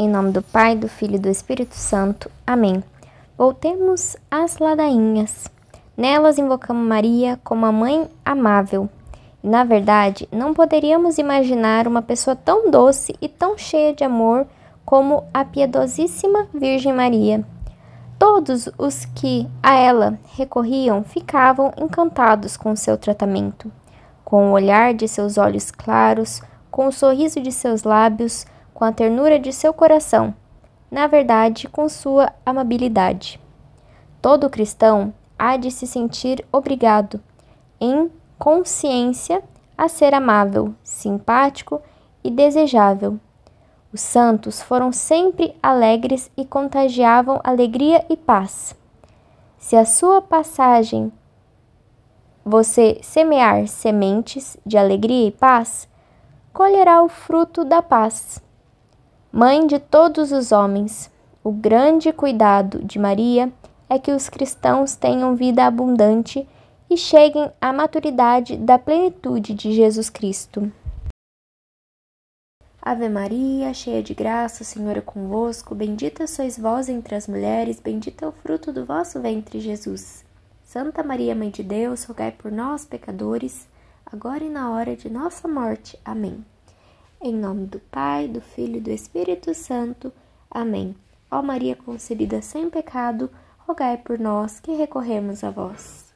Em nome do Pai, do Filho e do Espírito Santo. Amém. Voltemos às ladainhas. Nelas invocamos Maria como a mãe amável. na verdade, não poderíamos imaginar uma pessoa tão doce e tão cheia de amor como a piedosíssima Virgem Maria. Todos os que a ela recorriam ficavam encantados com seu tratamento, com o olhar de seus olhos claros, com o sorriso de seus lábios, com a ternura de seu coração, na verdade, com sua amabilidade. Todo cristão há de se sentir obrigado, em consciência, a ser amável, simpático e desejável. Os santos foram sempre alegres e contagiavam alegria e paz. Se a sua passagem você semear sementes de alegria e paz, colherá o fruto da paz. Mãe de todos os homens, o grande cuidado de Maria é que os cristãos tenham vida abundante e cheguem à maturidade da plenitude de Jesus Cristo. Ave Maria, cheia de graça, o Senhor é convosco, bendita sois vós entre as mulheres, bendito é o fruto do vosso ventre, Jesus. Santa Maria, Mãe de Deus, rogai por nós, pecadores, agora e na hora de nossa morte. Amém. Em nome do Pai, do Filho e do Espírito Santo. Amém. Ó Maria concebida sem pecado, rogai por nós que recorremos a vós.